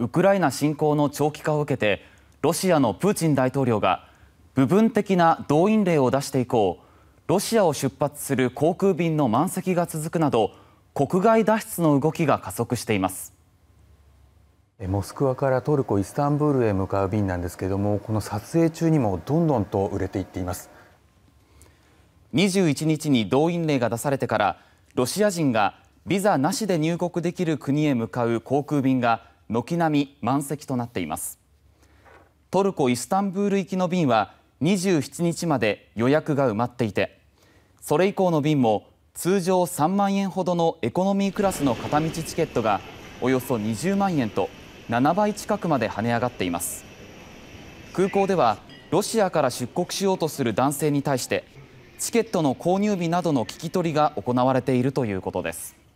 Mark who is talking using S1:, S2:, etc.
S1: ウクライナ侵攻の長期化を受けてロシアのプーチン大統領が部分的な動員令を出して以降ロシアを出発する航空便の満席が続くなど国外脱出の動きが加速しています。
S2: モスクワからトルコ・イスタンブールへ向かう便なんですけれどもこ
S1: の撮影中にもどんどんと売れていっています21日に動員令が出されてからロシア人がビザなしで入国できる国へ向かう航空便が軒並み満席となっていますトルコ・イスタンブール行きの便は27日まで予約が埋まっていてそれ以降の便も通常3万円ほどのエコノミークラスの片道チケットがおよそ20万円と7倍近くまで跳ね上がっています空港ではロシアから出国しようとする男性に対してチケットの購入日などの聞き取りが行われているということです。